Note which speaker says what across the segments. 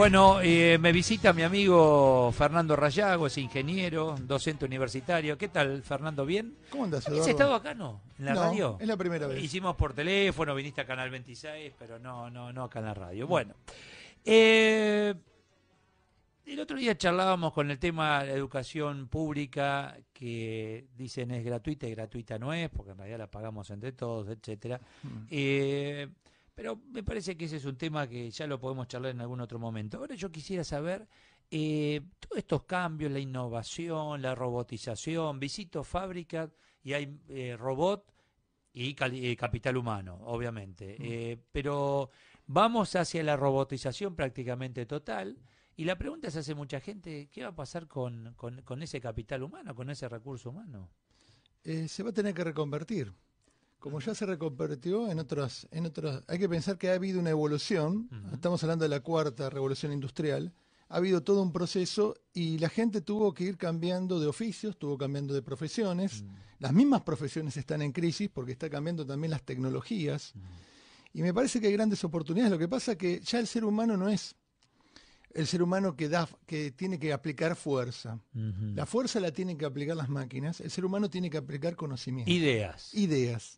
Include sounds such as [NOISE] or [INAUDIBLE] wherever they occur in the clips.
Speaker 1: Bueno, eh, me visita mi amigo Fernando Rayago, es ingeniero, docente universitario. ¿Qué tal, Fernando? ¿Bien? ¿Cómo andas, ¿Has estado acá, no? ¿En la no, radio? es la primera vez. Hicimos por teléfono, viniste a Canal 26, pero no, no, no acá en la radio. Mm. Bueno, eh, el otro día charlábamos con el tema de la educación pública, que dicen es gratuita y gratuita no es, porque en realidad la pagamos entre todos, etcétera. Mm. Eh, pero me parece que ese es un tema que ya lo podemos charlar en algún otro momento. Ahora yo quisiera saber eh, todos estos cambios, la innovación, la robotización, visito fábricas y hay eh, robot y eh, capital humano, obviamente. Mm. pero vamos hacia la robotización prácticamente total. Y la pregunta se hace mucha gente, ¿qué va a pasar con, con ese capital humano, con ese recurso humano? se va a tener que reconvertir como ya se reconvertió en otras, en otras, hay que
Speaker 2: pensar que ha habido una evolución, estamos hablando de la cuarta revolución industrial, ha habido todo un proceso y la gente tuvo que ir cambiando de oficios, tuvo cambiando de profesiones, las mismas profesiones están en crisis porque está cambiando también las tecnologías. Y me parece que hay grandes oportunidades. Lo que pasa es que ya el ser humano no es el ser humano que, da, que tiene que aplicar fuerza. La fuerza la tienen que aplicar las máquinas, el ser humano tiene que aplicar conocimiento. Ideas. Ideas.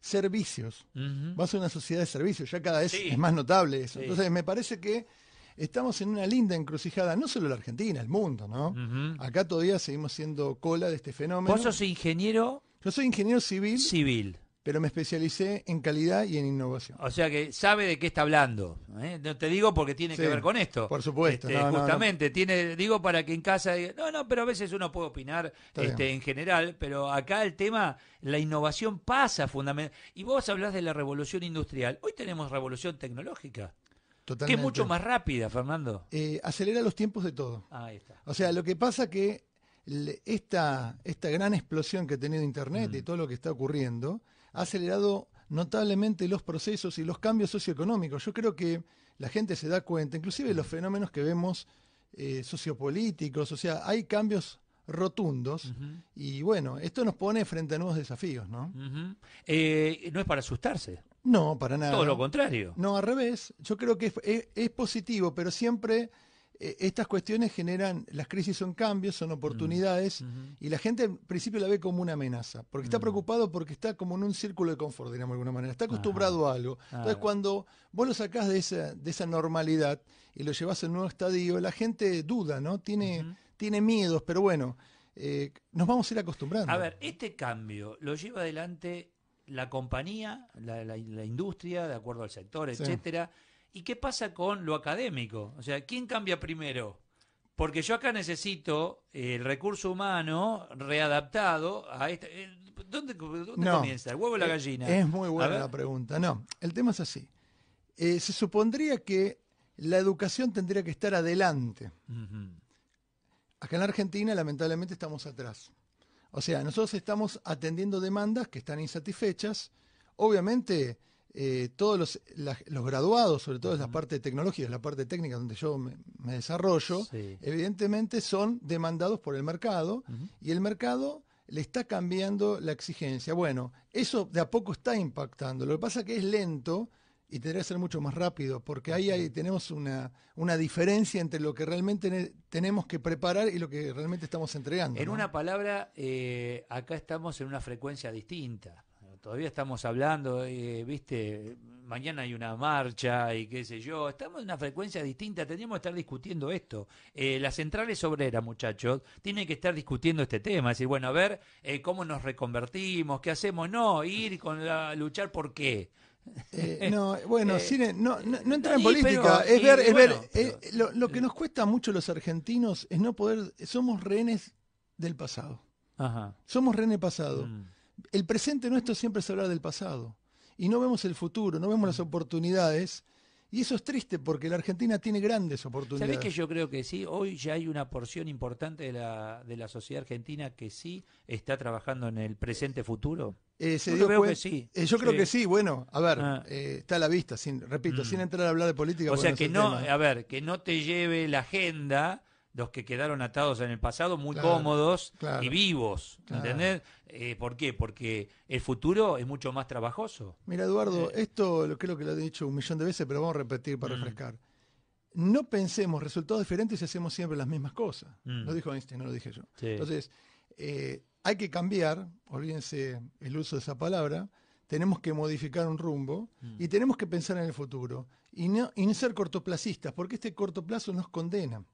Speaker 2: Servicios. Va a Vas a una sociedad de servicios, ya cada vez es más notable eso. Entonces me parece que estamos en una linda encrucijada, no solo la Argentina, el mundo, ¿no? Acá todavía seguimos siendo cola de este fenómeno. Vos sos
Speaker 1: ingeniero...
Speaker 2: Yo soy ingeniero civil. Civil pero me especialicé en calidad y en innovación.
Speaker 1: O sea que sabe de qué está hablando. ¿eh? No te digo porque tiene que ver con esto. Por supuesto. Este, justamente, tiene, digo para que en casa diga, no, no, pero a veces uno puede opinar este, en general, pero acá el tema, la innovación pasa fundamental. Y vos hablas de la revolución industrial. Hoy tenemos revolución tecnológica. Totalmente. Que es mucho más rápida, Fernando.
Speaker 2: Eh, acelera los tiempos de todo. Ah, ahí está. O sea, lo que pasa que esta, esta gran explosión que ha tenido Internet mm. y todo lo que está ocurriendo, ha acelerado notablemente los procesos y los cambios socioeconómicos. Yo creo que la gente se da cuenta, inclusive los fenómenos que vemos eh, sociopolíticos, o sea, hay cambios rotundos y bueno, esto nos pone frente a nuevos desafíos, ¿no?
Speaker 1: Eh, no es para asustarse.
Speaker 2: No, para nada. Todo lo contrario. No, al revés. Yo creo que es positivo, pero siempre e, estas cuestiones generan, las crisis son cambios, son oportunidades, y la gente al principio la ve como una amenaza, porque está mm. preocupado porque está como en un círculo de confort, digamos de alguna manera, está acostumbrado a algo. Entonces cuando vos lo sacás de esa, de esa normalidad y lo llevas a un nuevo estadio, la gente duda, ¿no? Tiene, tiene miedos, pero bueno, eh, nos vamos a ir acostumbrando. A ver,
Speaker 1: este cambio lo lleva adelante la compañía, la, la, industria, de acuerdo al sector, etcétera. ¿Y qué pasa con lo académico? O sea, ¿quién cambia primero? Porque yo acá necesito el recurso humano readaptado a esta... Eh, ¿Dónde, comienza? ¿El huevo o la eh, gallina? Es muy buena la pregunta.
Speaker 2: No, el tema es así. Eh, se supondría que la educación tendría que estar adelante. Acá en la Argentina, lamentablemente, estamos atrás. O sea, nosotros estamos atendiendo demandas que están insatisfechas. Obviamente, eh, todos los, los, graduados, sobre todo en la parte la parte tecnológica, la parte técnica donde yo me, desarrollo, evidentemente son demandados por el mercado y el mercado le está cambiando la exigencia. Bueno, eso de a poco está impactando. Lo que pasa es que es lento y tendría que ser mucho más rápido, porque ahí, ahí tenemos una, una diferencia entre lo que realmente tenemos que preparar y lo que realmente estamos entregando. En una
Speaker 1: palabra, eh, acá estamos en una frecuencia distinta todavía estamos hablando, eh, viste, mañana hay una marcha y qué sé yo, estamos en una frecuencia distinta, tendríamos que estar discutiendo esto. Eh, las centrales obreras, muchachos, tienen que estar discutiendo este tema, es decir, bueno, a ver eh, cómo nos reconvertimos, qué hacemos, no, ir con la, luchar por qué. [LAUGHS] no,
Speaker 2: bueno, e, no, no, entrar en política, es ver, lo, que nos cuesta mucho los argentinos es no poder, somos rehenes del pasado. Ajá. Somos rehenes pasado. Mm el presente nuestro siempre es hablar del pasado y no vemos el futuro, no vemos las oportunidades. Y eso es triste porque la Argentina tiene grandes oportunidades. ¿Sabés que
Speaker 1: yo creo que sí? Hoy ya hay una porción importante de la, de la sociedad argentina que sí está trabajando en el presente futuro. Eh, eh, yo creo que sí. yo creo que sí, bueno, a ver, ah.
Speaker 2: eh, está a la vista, sin, repito, sin mm. entrar a hablar de política. O sea, que no, a
Speaker 1: ver, que no te lleve la agenda los que quedaron atados en el pasado, muy cómodos y vivos. ¿Entendés? Eh, ¿Por qué? Porque el futuro es mucho más trabajoso.
Speaker 2: Mira, Eduardo, eh, esto creo que lo he dicho un millón de veces, pero vamos a repetir para mm. refrescar. No pensemos resultados diferentes si hacemos siempre las mismas cosas. Mm. Lo dijo Einstein, no lo dije yo. Entonces, eh, hay que cambiar, olvídense el uso de esa palabra, tenemos que modificar un rumbo mm. y tenemos que pensar en el futuro y no, y no ser cortoplacistas, porque este corto plazo nos condena.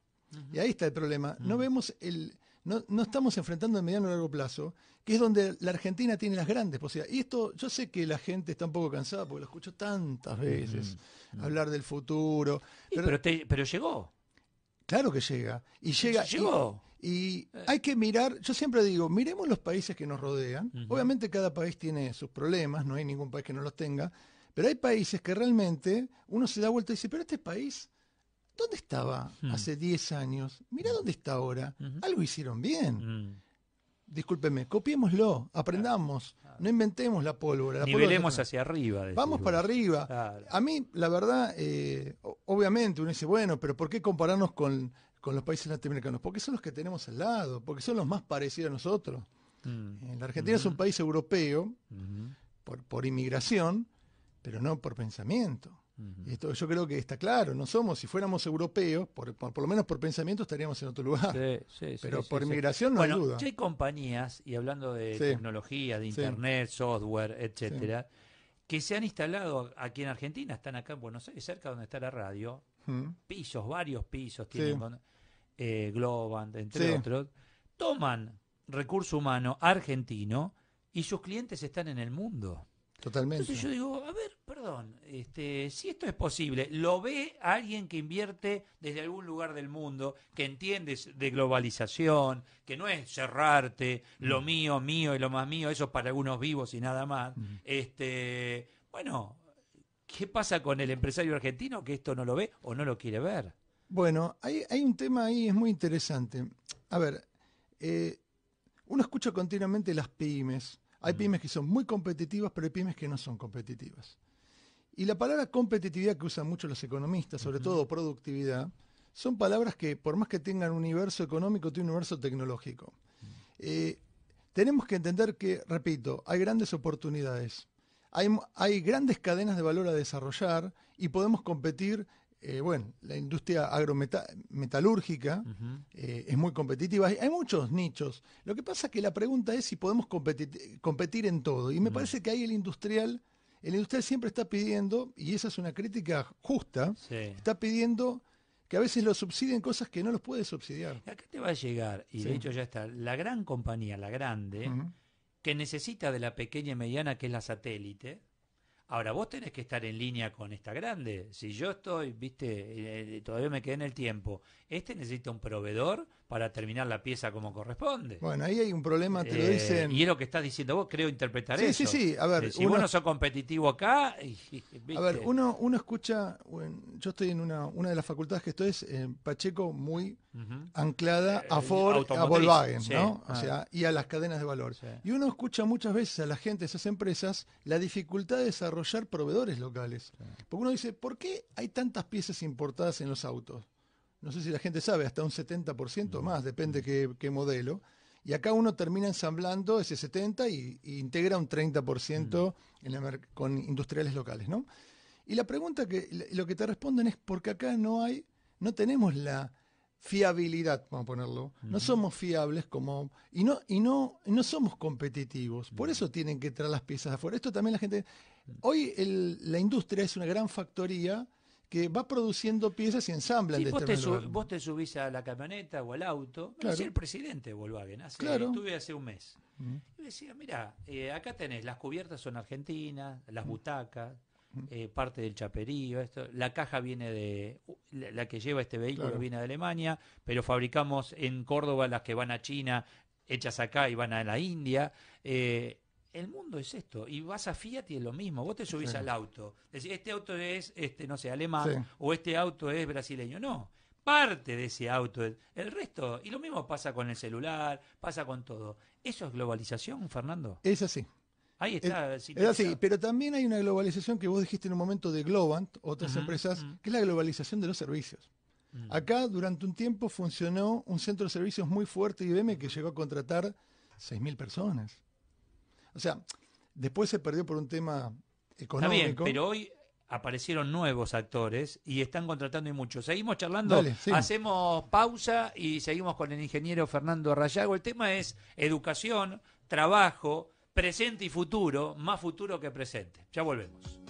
Speaker 2: Y ahí está el problema. No mm. vemos el. No, estamos enfrentando el mediano o largo plazo, que es donde la Argentina tiene las grandes posibilidades. Y esto, yo sé que la gente está un poco cansada porque lo escucho tantas veces hablar del futuro. pero,
Speaker 1: pero, llegó.
Speaker 2: Claro que llega. Y llega. Llegó. Y, eh. hay que mirar, yo siempre digo, miremos los países que nos rodean. Obviamente cada país tiene sus problemas, no hay ningún país que no los tenga, pero hay países que realmente uno se da vuelta y dice, pero este país ¿Dónde estaba hmm. hace 10 años? Mira dónde está ahora. Algo hicieron bien. Mm. Discúlpeme, copiémoslo, aprendamos, no inventemos la pólvora. La Nivelemos
Speaker 1: hacia arriba. Vamos para
Speaker 2: arriba. A mí, la verdad, eh, obviamente uno dice, bueno, pero ¿por qué compararnos con, los países latinoamericanos? Porque son los que tenemos al lado, porque son los más parecidos a nosotros. Hmm. La Argentina es un país europeo por, por inmigración, pero no por pensamiento yo creo que está claro, no somos, si fuéramos europeos, por, lo menos por pensamiento
Speaker 1: estaríamos en otro lugar. Pero por inmigración no hay duda. hay compañías, y hablando de tecnología, de internet, software, etcétera, que se han instalado aquí en Argentina, están acá en Buenos Aires, cerca donde está la radio, mm. pisos, varios pisos, tienen eh, Globant, entre otros, toman recurso humano argentino y sus clientes están en el mundo. Totalmente. Entonces yo digo, a ver, perdón, este, si esto es posible, lo ve alguien que invierte desde algún lugar del mundo, que entiende de globalización, que no es cerrarte, lo mm. mío, mío y lo más mío, eso es para algunos vivos y nada más. Mm. Este, bueno, ¿qué pasa con el empresario argentino que esto no lo ve o no lo quiere ver?
Speaker 2: Bueno, hay, hay un tema ahí, es muy interesante. A ver, eh, uno escucha continuamente las pymes hay pymes que son muy competitivas, pero hay pymes que no son competitivas. Y la palabra competitividad que usan mucho los economistas, sobre todo productividad, son palabras que, por más que tengan un universo económico, tienen un universo tecnológico. Eh, tenemos que entender que, repito, hay grandes oportunidades. hay, grandes cadenas de valor a desarrollar y podemos competir eh, bueno, la industria agrometalúrgica metalúrgica eh, es muy competitiva. Hay, muchos nichos. Lo que pasa es que la pregunta es si podemos competir, competir en todo. Y me parece que ahí el industrial, el industrial siempre está pidiendo, y esa es
Speaker 1: una crítica justa, está
Speaker 2: pidiendo que a veces lo subsidien cosas que no los puede
Speaker 1: subsidiar. Acá te va a llegar, y de hecho ya está, la gran compañía, la grande, que necesita de la pequeña y mediana que es la satélite, Ahora, vos tenés que estar en línea con esta grande. Si yo estoy, viste, eh, eh, todavía me quedé en el tiempo, este necesita un proveedor para terminar la pieza como corresponde. Bueno, ahí hay un problema, te lo eh, dicen. y es lo que estás diciendo vos, creo interpretar sí, eso. Sí, sí, a ver. Eh, si uno... vos no sos competitivo acá. a ver, uno,
Speaker 2: uno escucha. yo estoy en una, una de las facultades que estoy, es en eh, Pacheco, muy anclada a Ford, a Volkswagen, ¿no? O ah. sea, y a las cadenas de valor. Y uno escucha muchas veces a la gente, de esas empresas, la dificultad de desarrollar proveedores locales. Porque uno dice, ¿por qué hay tantas piezas importadas en los autos? no sé si la gente sabe, hasta un 70% más, mm, depende mm. qué, qué, modelo. Y acá uno termina ensamblando ese 70 y, integra un 30% mm. con industriales locales, ¿no? Y la pregunta que lo que te responden es porque acá no hay, no tenemos la fiabilidad, vamos a ponerlo. No somos fiables como y no y no no somos competitivos. Por eso tienen que traer las piezas afuera. Esto también la gente hoy la industria es una gran factoría que va produciendo piezas y ensambla sí, vos, este te
Speaker 1: vos te subís a la camioneta o al auto, claro. el presidente de Volkswagen, hace, estuve hace un mes. decía, mira, eh, acá tenés, las cubiertas son argentinas, las butacas, eh, parte del chaperío, esto, la caja viene de, la, que lleva este vehículo viene de Alemania, pero fabricamos en Córdoba las que van a China, hechas acá y van a la India. Eh, el mundo es esto. Y vas a Fiat y es lo mismo. Vos te subís al auto. Decís, este auto es, este no sé, alemán o este auto es brasileño. No. Parte de ese auto. El, resto. Y lo mismo pasa con el celular, pasa con todo. ¿Eso es globalización, Fernando? Es así. Ahí está. Es, así.
Speaker 2: Pero también hay una globalización que vos dijiste en un momento de Globant, otras empresas, que es la globalización de los servicios. Mm. Acá durante un tiempo funcionó un centro de servicios muy fuerte IBM que llegó a contratar 6.000 personas. O sea, después se perdió por un tema económico. Está bien, pero
Speaker 1: hoy aparecieron nuevos actores y están contratando y muchos. Seguimos charlando, hacemos pausa y seguimos con el ingeniero Fernando Rayago. El tema es educación, trabajo, presente y futuro, más futuro que presente. Ya volvemos.